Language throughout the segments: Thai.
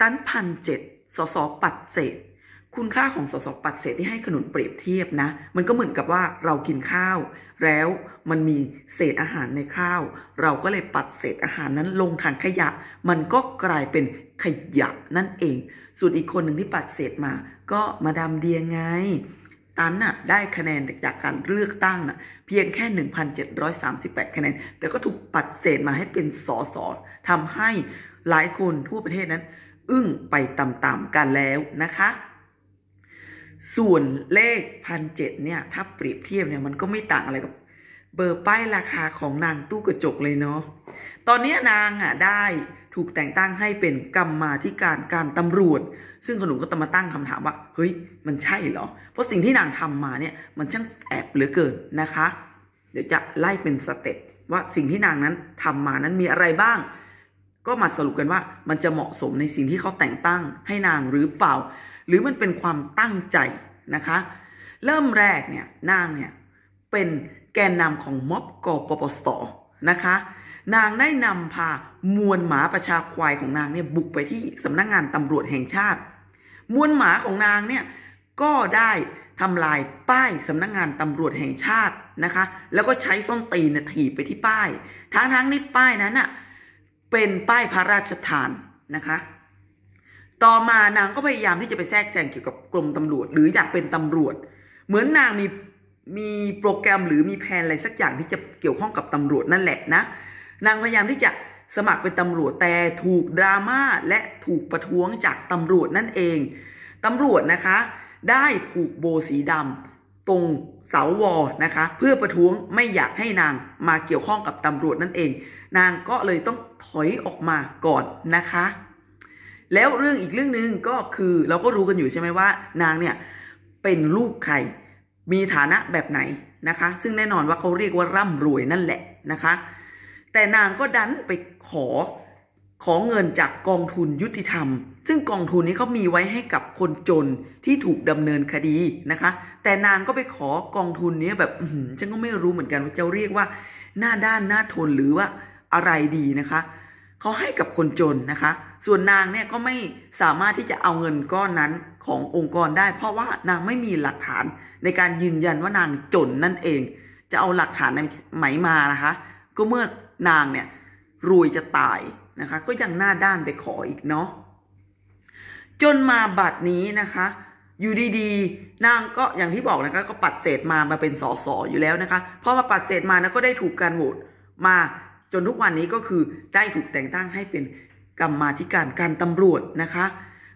ตันพันเจ็ดสสปัดเศษ คุณค่าของสสปัดเศษที่ให้ขนุนเปรียบเทียบนะ มันก็เหมือนกับว่าเรากินข้าว แล้วมันมีเศษอาหารในข้าว เราก็เลยปัดเศษอาหารนั้นลงถังขยะ มันก็กลายเป็นขยะนั่นเอง ส่วนอีกคนหนึ่งที่ปัดเศษมา ก็มาดามเดียงไงตันน่ะ ได้คะแนนจากการเลือกตั้งน่ะ เพียงแค่1,738คะแนน แต่ก็ถูกปัดเศษมาให้เป็นสสทำให้หลายคนทั่วประเทศนั้นอึ้งไปตามๆกันแล้วนะคะส่วนเลขพันเจ็ดเนี่ย ถ้าเปรียบเทียบเนี่ยมันก็ไม่ต่างอะไรกับ เบอร์ป้ายราคาของนางตู้กระจกเลยเนาะตอนนี้นางอ่ะได้ถูกแต่งตั้งให้เป็นกรรมาธิการการตำรวจ ซึ่งขนุนก็ตมาตั้งคำถามว่า เฮ้ยมันใช่เหรอ เพราะสิ่งที่นางทำมาเนี่ยมันช่างแอบเหลือเกินนะคะ เดี๋ยวจะไล่เป็นสเต็ปว่าสิ่งที่นางนั้นทำมานั้นมีอะไรบ้างก็มาสรุปกันว่ามันจะเหมาะสมในสิ่งที่เขาแต่งตั้งให้นางหรือเปล่า หรือมันเป็นความตั้งใจนะคะ เริ่มแรกเนี่ยนางเนี่ยเป็นแกนนำของม็อบกปปสนะคะ นางได้นำพามวลหมาประชาควายของนางเนี่ยบุกไปที่สำนักงงานตำรวจแห่งชาติ มวลหมาของนางเนี่ยก็ได้ทำลายป้ายสำนักงงานตำรวจแห่งชาตินะคะ แล้วก็ใช้ส้นตีนถีบไปที่ป้ายทั้งๆที่ป้ายนั้นอะ่ะเป็นป้ายพระราชทานนะคะ ต่อมานางก็พยายามที่จะไปแทรกแซงเกี่ยวกับกรมตำรวจ หรืออยากเป็นตำรวจ เหมือนนางมีมีโปรแกรมหรือมีแผนอะไรสักอย่างที่จะเกี่ยวข้องกับตำรวจนั่นแหละนะนางพยายามที่จะสมัครเป็นตำรวจแต่ถูกดราม่าและถูกประท้วงจากตำรวจนั่นเองตำรวจนะคะ ได้ผูกโบสีดำรงเสาวอนะคะเพื่อประท้วงไม่อยากให้นางมาเกี่ยวข้องกับตำรวจนั่นเอง นางก็เลยต้องถอยออกมาก่อนนะคะ แล้วเรื่องอีกเรื่องหนึ่งก็คือเราก็รู้กันอยู่ใช่ไหมว่านางเนี่ยเป็นลูกใคร มีฐานะแบบไหนนะคะ ซึ่งแน่นอนว่าเขาเรียกว่าร่ำรวยนั่นแหละนะคะแต่นางก็ดันไปขอขอเงินจากกองทุนยุติธรรม ซึ่งกองทุนนี้เขามีไว้ให้กับคนจนที่ถูกดำเนินคดีนะคะ แต่นางก็ไปขอกองทุนนี้แบบฉันก็ไม่รู้เหมือนกันว่าจะเรียกว่าหน้าด้านหน้าทนหรือว่าอะไรดีนะคะเขาให้กับคนจนนะคะ ส่วนนางเนี่ยก็ไม่สามารถที่จะเอาเงินก้อนนั้นขององค์กรได้ เพราะว่านางไม่มีหลักฐาน ในการยืนยันว่านางจนนั่นเอง จะเอาหลักฐานไหนมานะคะ ก็เมื่อนางเนี่ยรวยจะตายนะคะก็ยังหน้าด้านไปขออีกเนาะจนมาบัดนี้นะคะอยู่ดีๆนางก็อย่างที่บอกนะคะก็ปัดเศษมามาเป็นสอสออยู่แล้วนะคะพอมาปัดเศษมานะก็ได้ถูกการโหวตมาจนทุกวันนี้ก็คือได้ถูกแต่งตั้งให้เป็นกรรมาธิการการตำรวจนะคะ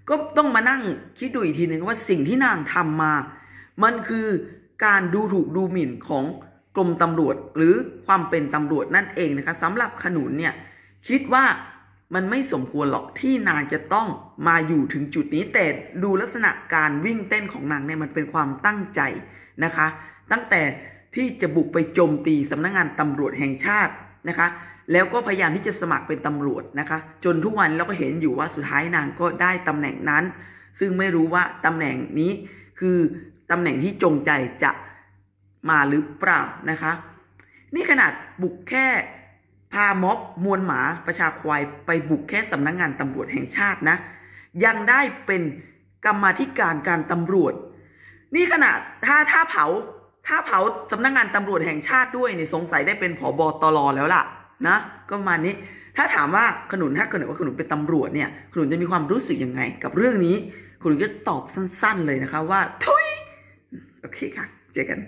ก็ต้องมานั่งคิดดูอีกทีหนึ่งว่าสิ่งที่นางทำมา มันคือการดูถูกดูหมิ่นของกรมตำรวจหรือความเป็นตำรวจนั่นเองนะคะสำหรับขนุนเนี่ยคิดว่ามันไม่สมควรหรอกที่นางจะต้องมาอยู่ถึงจุดนี้แต่ดูลักษณะการวิ่งเต้นของนางเนี่ยมันเป็นความตั้งใจนะคะ ตั้งแต่ที่จะบุกไปโจมตีสำนักงงานตำรวจแห่งชาตินะคะ แล้วก็พยายามที่จะสมัครเป็นตำรวจนะคะ จนทุกวันเราก็เห็นอยู่ว่าสุดท้ายนางก็ได้ตำแหน่งนั้น ซึ่งไม่รู้ว่าตำแหน่งนี้คือตำแหน่งที่จงใจจะมาหรือเปล่านะคะ นี่ขนาดบุกแค่พาม็อบมวลหมาประชาควายไปบุกแค่สำนักงงานตำรวจแห่งชาตินะ ยังได้เป็นกรรมธิการการตำรวจ นี่ขนาดถ้าถ้าเผา ถ้าเผาสำนักงงานตำรวจแห่งชาติด้วยเนี่ยสงสัยได้เป็นผอบอตรแล้วล่ะ นะ ก็มานี้ ถ้าถามว่าขนุนถ้าขนุนว่าขนุนเป็นตำรวจเนี่ยขนุนจะมีความรู้สึกยังไง กับเรื่องนี้ขนุนก็ตอบสั้นๆเลยนะคะว่าทุยโอเคค่ะ เจอกัน